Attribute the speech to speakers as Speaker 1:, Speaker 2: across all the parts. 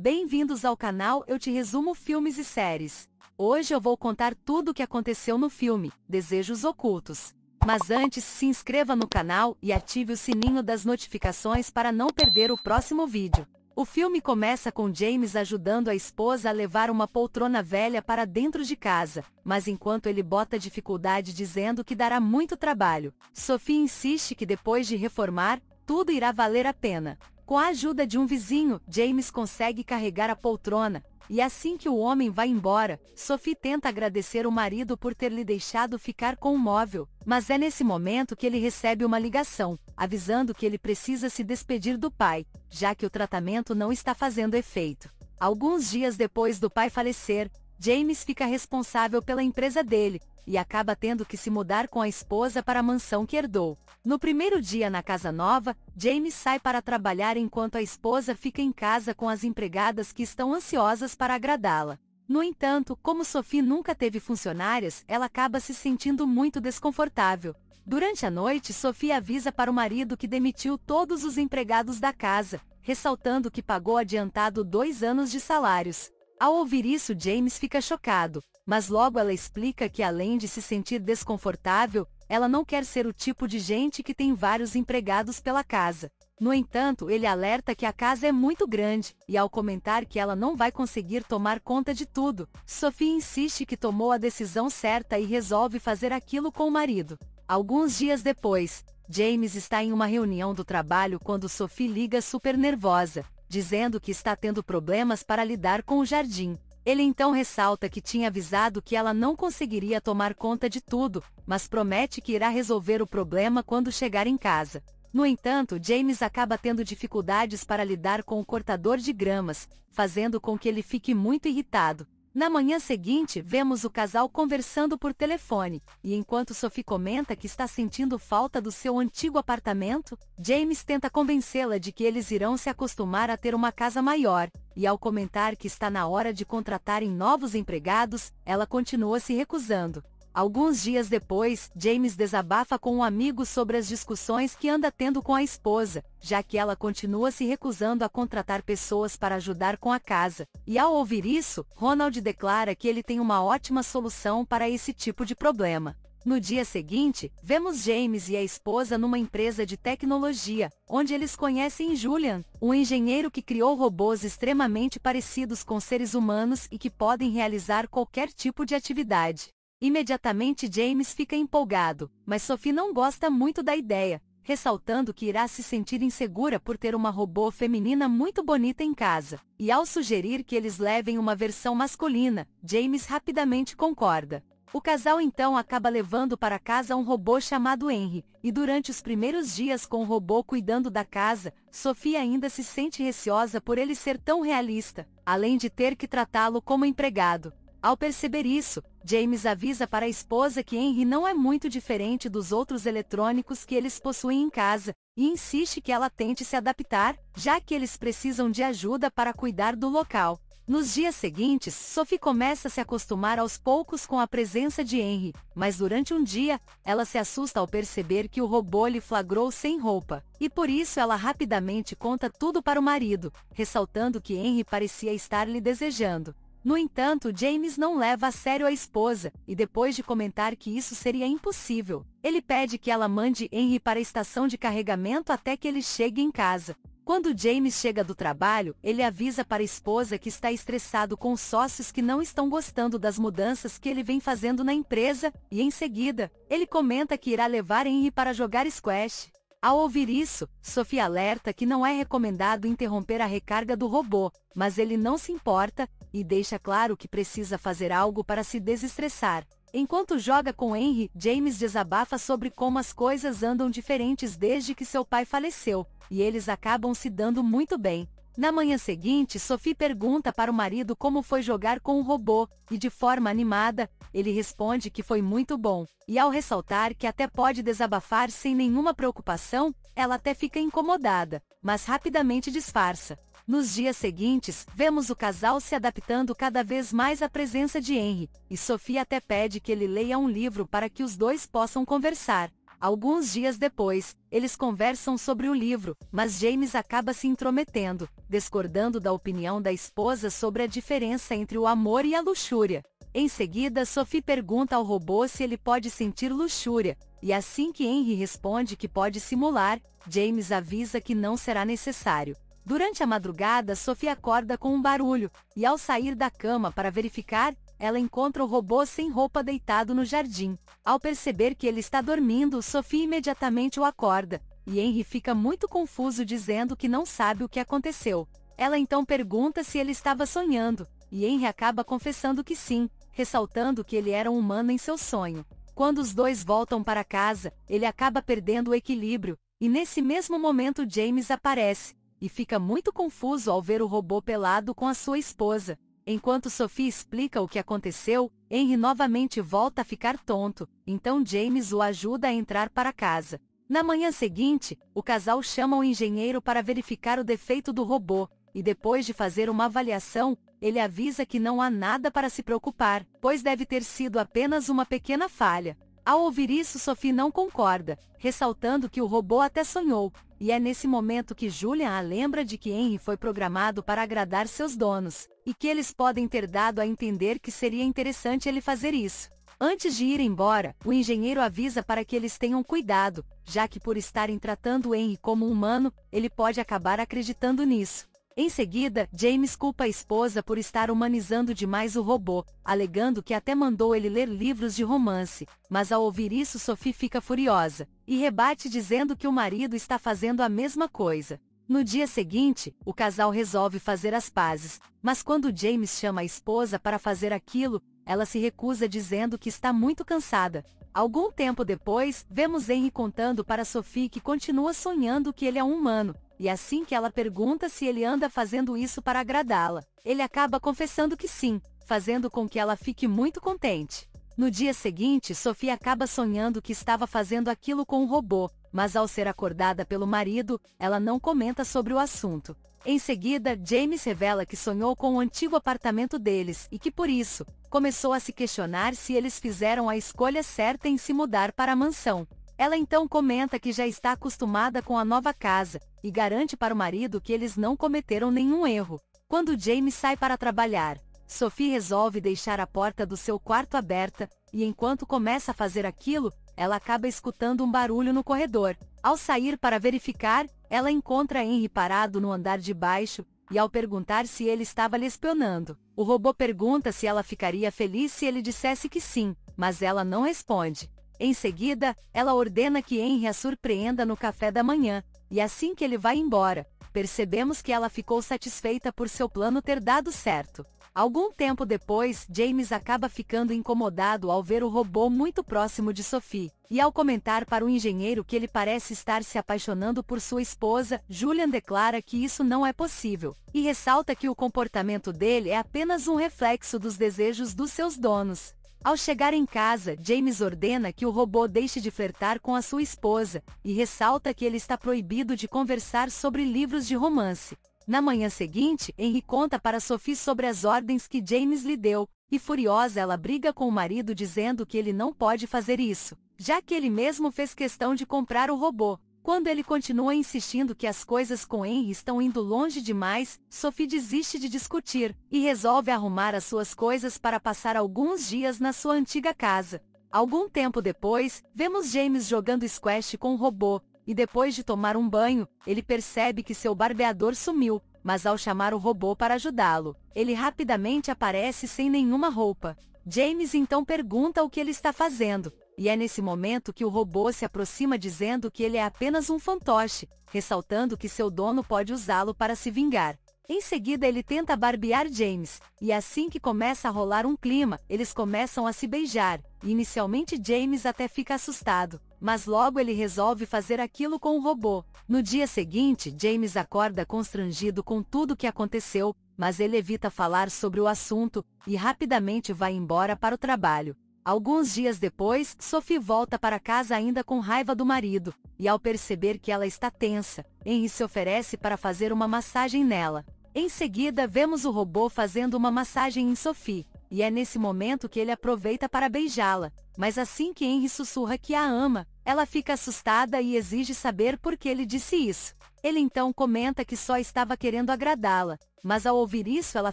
Speaker 1: Bem-vindos ao canal Eu Te Resumo Filmes e Séries. Hoje eu vou contar tudo o que aconteceu no filme, Desejos Ocultos. Mas antes, se inscreva no canal e ative o sininho das notificações para não perder o próximo vídeo. O filme começa com James ajudando a esposa a levar uma poltrona velha para dentro de casa, mas enquanto ele bota dificuldade dizendo que dará muito trabalho, Sophie insiste que depois de reformar, tudo irá valer a pena. Com a ajuda de um vizinho, James consegue carregar a poltrona, e assim que o homem vai embora, Sophie tenta agradecer o marido por ter lhe deixado ficar com o móvel, mas é nesse momento que ele recebe uma ligação, avisando que ele precisa se despedir do pai, já que o tratamento não está fazendo efeito. Alguns dias depois do pai falecer, James fica responsável pela empresa dele, e acaba tendo que se mudar com a esposa para a mansão que herdou. No primeiro dia na casa nova, James sai para trabalhar enquanto a esposa fica em casa com as empregadas que estão ansiosas para agradá-la. No entanto, como Sophie nunca teve funcionárias, ela acaba se sentindo muito desconfortável. Durante a noite, Sophie avisa para o marido que demitiu todos os empregados da casa, ressaltando que pagou adiantado dois anos de salários. Ao ouvir isso, James fica chocado mas logo ela explica que além de se sentir desconfortável, ela não quer ser o tipo de gente que tem vários empregados pela casa. No entanto, ele alerta que a casa é muito grande, e ao comentar que ela não vai conseguir tomar conta de tudo, Sophie insiste que tomou a decisão certa e resolve fazer aquilo com o marido. Alguns dias depois, James está em uma reunião do trabalho quando Sophie liga super nervosa, dizendo que está tendo problemas para lidar com o jardim. Ele então ressalta que tinha avisado que ela não conseguiria tomar conta de tudo, mas promete que irá resolver o problema quando chegar em casa. No entanto, James acaba tendo dificuldades para lidar com o cortador de gramas, fazendo com que ele fique muito irritado. Na manhã seguinte, vemos o casal conversando por telefone, e enquanto Sophie comenta que está sentindo falta do seu antigo apartamento, James tenta convencê-la de que eles irão se acostumar a ter uma casa maior, e ao comentar que está na hora de contratarem novos empregados, ela continua se recusando. Alguns dias depois, James desabafa com um amigo sobre as discussões que anda tendo com a esposa, já que ela continua se recusando a contratar pessoas para ajudar com a casa. E ao ouvir isso, Ronald declara que ele tem uma ótima solução para esse tipo de problema. No dia seguinte, vemos James e a esposa numa empresa de tecnologia, onde eles conhecem Julian, um engenheiro que criou robôs extremamente parecidos com seres humanos e que podem realizar qualquer tipo de atividade. Imediatamente James fica empolgado, mas Sophie não gosta muito da ideia, ressaltando que irá se sentir insegura por ter uma robô feminina muito bonita em casa. E ao sugerir que eles levem uma versão masculina, James rapidamente concorda. O casal então acaba levando para casa um robô chamado Henry, e durante os primeiros dias com o robô cuidando da casa, Sophie ainda se sente receosa por ele ser tão realista, além de ter que tratá-lo como empregado. Ao perceber isso, James avisa para a esposa que Henry não é muito diferente dos outros eletrônicos que eles possuem em casa, e insiste que ela tente se adaptar, já que eles precisam de ajuda para cuidar do local. Nos dias seguintes, Sophie começa a se acostumar aos poucos com a presença de Henry, mas durante um dia, ela se assusta ao perceber que o robô lhe flagrou sem roupa, e por isso ela rapidamente conta tudo para o marido, ressaltando que Henry parecia estar lhe desejando. No entanto, James não leva a sério a esposa, e depois de comentar que isso seria impossível, ele pede que ela mande Henry para a estação de carregamento até que ele chegue em casa. Quando James chega do trabalho, ele avisa para a esposa que está estressado com sócios que não estão gostando das mudanças que ele vem fazendo na empresa, e em seguida, ele comenta que irá levar Henry para jogar squash. Ao ouvir isso, Sophie alerta que não é recomendado interromper a recarga do robô, mas ele não se importa, e deixa claro que precisa fazer algo para se desestressar. Enquanto joga com Henry, James desabafa sobre como as coisas andam diferentes desde que seu pai faleceu, e eles acabam se dando muito bem. Na manhã seguinte, Sophie pergunta para o marido como foi jogar com o robô, e de forma animada, ele responde que foi muito bom. E ao ressaltar que até pode desabafar sem nenhuma preocupação, ela até fica incomodada, mas rapidamente disfarça. Nos dias seguintes, vemos o casal se adaptando cada vez mais à presença de Henry, e Sophie até pede que ele leia um livro para que os dois possam conversar. Alguns dias depois, eles conversam sobre o livro, mas James acaba se intrometendo, discordando da opinião da esposa sobre a diferença entre o amor e a luxúria. Em seguida, Sophie pergunta ao robô se ele pode sentir luxúria, e assim que Henry responde que pode simular, James avisa que não será necessário. Durante a madrugada, Sophie acorda com um barulho, e ao sair da cama para verificar, ela encontra o robô sem roupa deitado no jardim. Ao perceber que ele está dormindo, Sophie imediatamente o acorda, e Henry fica muito confuso dizendo que não sabe o que aconteceu. Ela então pergunta se ele estava sonhando, e Henry acaba confessando que sim, ressaltando que ele era um humano em seu sonho. Quando os dois voltam para casa, ele acaba perdendo o equilíbrio, e nesse mesmo momento James aparece, e fica muito confuso ao ver o robô pelado com a sua esposa. Enquanto Sophie explica o que aconteceu, Henry novamente volta a ficar tonto, então James o ajuda a entrar para casa. Na manhã seguinte, o casal chama o engenheiro para verificar o defeito do robô, e depois de fazer uma avaliação, ele avisa que não há nada para se preocupar, pois deve ter sido apenas uma pequena falha. Ao ouvir isso Sophie não concorda, ressaltando que o robô até sonhou, e é nesse momento que Julian a lembra de que Henry foi programado para agradar seus donos, e que eles podem ter dado a entender que seria interessante ele fazer isso. Antes de ir embora, o engenheiro avisa para que eles tenham cuidado, já que por estarem tratando Henry como humano, ele pode acabar acreditando nisso. Em seguida, James culpa a esposa por estar humanizando demais o robô, alegando que até mandou ele ler livros de romance, mas ao ouvir isso Sophie fica furiosa, e rebate dizendo que o marido está fazendo a mesma coisa. No dia seguinte, o casal resolve fazer as pazes, mas quando James chama a esposa para fazer aquilo, ela se recusa dizendo que está muito cansada. Algum tempo depois, vemos Henry contando para Sophie que continua sonhando que ele é um humano, e assim que ela pergunta se ele anda fazendo isso para agradá-la, ele acaba confessando que sim, fazendo com que ela fique muito contente. No dia seguinte, Sophie acaba sonhando que estava fazendo aquilo com um robô, mas ao ser acordada pelo marido, ela não comenta sobre o assunto. Em seguida, James revela que sonhou com o antigo apartamento deles e que por isso, começou a se questionar se eles fizeram a escolha certa em se mudar para a mansão. Ela então comenta que já está acostumada com a nova casa, e garante para o marido que eles não cometeram nenhum erro. Quando James sai para trabalhar, Sophie resolve deixar a porta do seu quarto aberta, e enquanto começa a fazer aquilo, ela acaba escutando um barulho no corredor. Ao sair para verificar, ela encontra Henry parado no andar de baixo, e ao perguntar se ele estava lhe espionando, o robô pergunta se ela ficaria feliz se ele dissesse que sim, mas ela não responde. Em seguida, ela ordena que Henry a surpreenda no café da manhã, e assim que ele vai embora, percebemos que ela ficou satisfeita por seu plano ter dado certo. Algum tempo depois, James acaba ficando incomodado ao ver o robô muito próximo de Sophie, e ao comentar para o engenheiro que ele parece estar se apaixonando por sua esposa, Julian declara que isso não é possível, e ressalta que o comportamento dele é apenas um reflexo dos desejos dos seus donos. Ao chegar em casa, James ordena que o robô deixe de flertar com a sua esposa, e ressalta que ele está proibido de conversar sobre livros de romance. Na manhã seguinte, Henry conta para Sophie sobre as ordens que James lhe deu, e furiosa ela briga com o marido dizendo que ele não pode fazer isso, já que ele mesmo fez questão de comprar o robô. Quando ele continua insistindo que as coisas com Henry estão indo longe demais, Sophie desiste de discutir e resolve arrumar as suas coisas para passar alguns dias na sua antiga casa. Algum tempo depois, vemos James jogando squash com um robô, e depois de tomar um banho, ele percebe que seu barbeador sumiu, mas ao chamar o robô para ajudá-lo, ele rapidamente aparece sem nenhuma roupa. James então pergunta o que ele está fazendo, e é nesse momento que o robô se aproxima dizendo que ele é apenas um fantoche, ressaltando que seu dono pode usá-lo para se vingar. Em seguida ele tenta barbear James, e assim que começa a rolar um clima, eles começam a se beijar. Inicialmente James até fica assustado, mas logo ele resolve fazer aquilo com o robô. No dia seguinte, James acorda constrangido com tudo o que aconteceu, mas ele evita falar sobre o assunto, e rapidamente vai embora para o trabalho. Alguns dias depois, Sophie volta para casa ainda com raiva do marido, e ao perceber que ela está tensa, Henry se oferece para fazer uma massagem nela. Em seguida, vemos o robô fazendo uma massagem em Sophie, e é nesse momento que ele aproveita para beijá-la, mas assim que Henry sussurra que a ama, ela fica assustada e exige saber por que ele disse isso. Ele então comenta que só estava querendo agradá-la, mas ao ouvir isso ela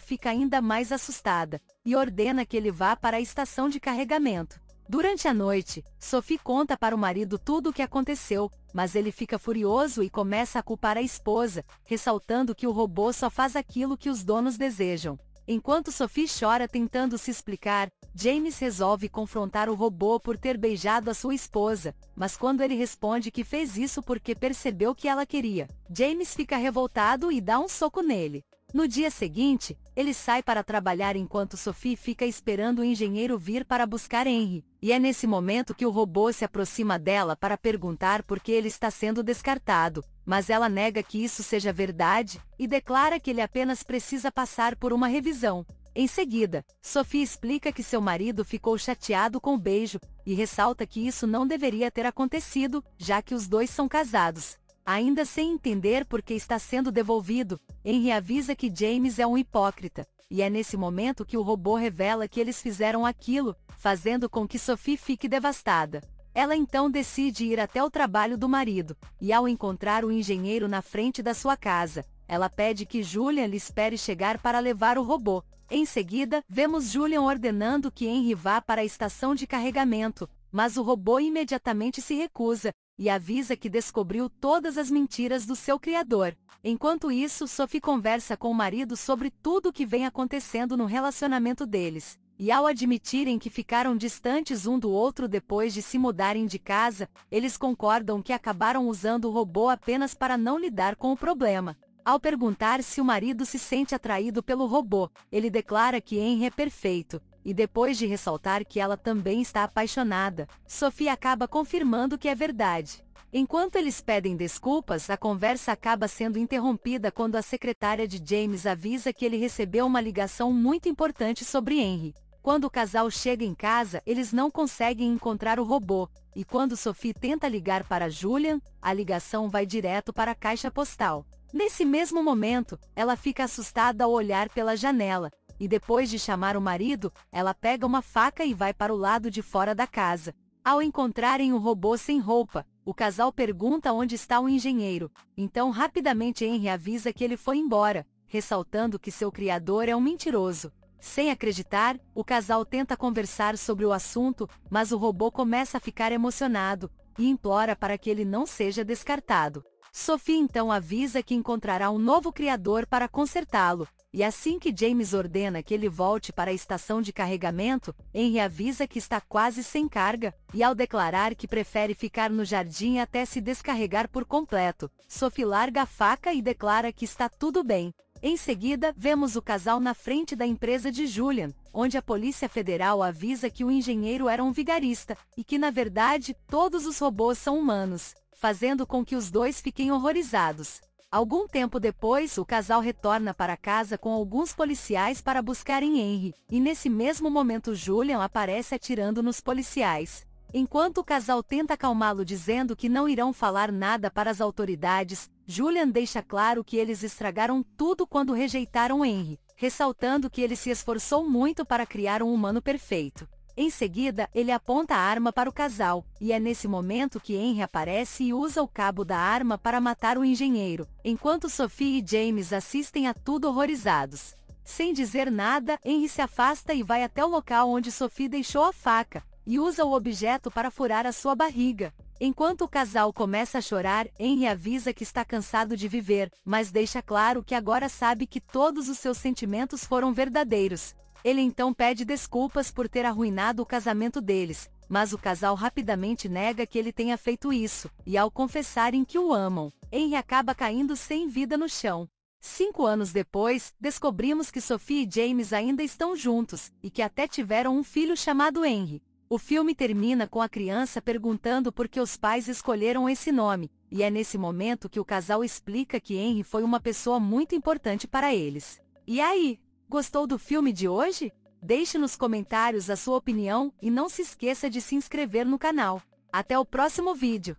Speaker 1: fica ainda mais assustada, e ordena que ele vá para a estação de carregamento. Durante a noite, Sophie conta para o marido tudo o que aconteceu, mas ele fica furioso e começa a culpar a esposa, ressaltando que o robô só faz aquilo que os donos desejam. Enquanto Sophie chora tentando se explicar, James resolve confrontar o robô por ter beijado a sua esposa, mas quando ele responde que fez isso porque percebeu que ela queria, James fica revoltado e dá um soco nele. No dia seguinte, ele sai para trabalhar enquanto Sophie fica esperando o engenheiro vir para buscar Henry, e é nesse momento que o robô se aproxima dela para perguntar por que ele está sendo descartado, mas ela nega que isso seja verdade, e declara que ele apenas precisa passar por uma revisão. Em seguida, Sophie explica que seu marido ficou chateado com o beijo, e ressalta que isso não deveria ter acontecido, já que os dois são casados. Ainda sem entender por que está sendo devolvido, Henry avisa que James é um hipócrita, e é nesse momento que o robô revela que eles fizeram aquilo, fazendo com que Sophie fique devastada. Ela então decide ir até o trabalho do marido, e ao encontrar o engenheiro na frente da sua casa, ela pede que Julian lhe espere chegar para levar o robô. Em seguida, vemos Julian ordenando que Henry vá para a estação de carregamento, mas o robô imediatamente se recusa, e avisa que descobriu todas as mentiras do seu criador. Enquanto isso, Sophie conversa com o marido sobre tudo o que vem acontecendo no relacionamento deles. E ao admitirem que ficaram distantes um do outro depois de se mudarem de casa, eles concordam que acabaram usando o robô apenas para não lidar com o problema. Ao perguntar se o marido se sente atraído pelo robô, ele declara que Henry é perfeito, e depois de ressaltar que ela também está apaixonada, Sophie acaba confirmando que é verdade. Enquanto eles pedem desculpas, a conversa acaba sendo interrompida quando a secretária de James avisa que ele recebeu uma ligação muito importante sobre Henry. Quando o casal chega em casa, eles não conseguem encontrar o robô, e quando Sophie tenta ligar para Julian, a ligação vai direto para a caixa postal. Nesse mesmo momento, ela fica assustada ao olhar pela janela, e depois de chamar o marido, ela pega uma faca e vai para o lado de fora da casa. Ao encontrarem o robô sem roupa, o casal pergunta onde está o engenheiro. Então rapidamente Henry avisa que ele foi embora, ressaltando que seu criador é um mentiroso. Sem acreditar, o casal tenta conversar sobre o assunto, mas o robô começa a ficar emocionado e implora para que ele não seja descartado. Sophie então avisa que encontrará um novo criador para consertá-lo, e assim que James ordena que ele volte para a estação de carregamento, Henry avisa que está quase sem carga, e ao declarar que prefere ficar no jardim até se descarregar por completo, Sophie larga a faca e declara que está tudo bem. Em seguida, vemos o casal na frente da empresa de Julian, onde a Polícia Federal avisa que o engenheiro era um vigarista, e que na verdade, todos os robôs são humanos fazendo com que os dois fiquem horrorizados. Algum tempo depois o casal retorna para casa com alguns policiais para buscarem Henry, e nesse mesmo momento Julian aparece atirando nos policiais. Enquanto o casal tenta acalmá-lo dizendo que não irão falar nada para as autoridades, Julian deixa claro que eles estragaram tudo quando rejeitaram Henry, ressaltando que ele se esforçou muito para criar um humano perfeito. Em seguida, ele aponta a arma para o casal, e é nesse momento que Henry aparece e usa o cabo da arma para matar o engenheiro, enquanto Sophie e James assistem a tudo horrorizados. Sem dizer nada, Henry se afasta e vai até o local onde Sophie deixou a faca, e usa o objeto para furar a sua barriga. Enquanto o casal começa a chorar, Henry avisa que está cansado de viver, mas deixa claro que agora sabe que todos os seus sentimentos foram verdadeiros, ele então pede desculpas por ter arruinado o casamento deles, mas o casal rapidamente nega que ele tenha feito isso, e ao confessarem que o amam, Henry acaba caindo sem vida no chão. Cinco anos depois, descobrimos que Sophie e James ainda estão juntos, e que até tiveram um filho chamado Henry. O filme termina com a criança perguntando por que os pais escolheram esse nome, e é nesse momento que o casal explica que Henry foi uma pessoa muito importante para eles. E aí, Gostou do filme de hoje? Deixe nos comentários a sua opinião e não se esqueça de se inscrever no canal. Até o próximo vídeo!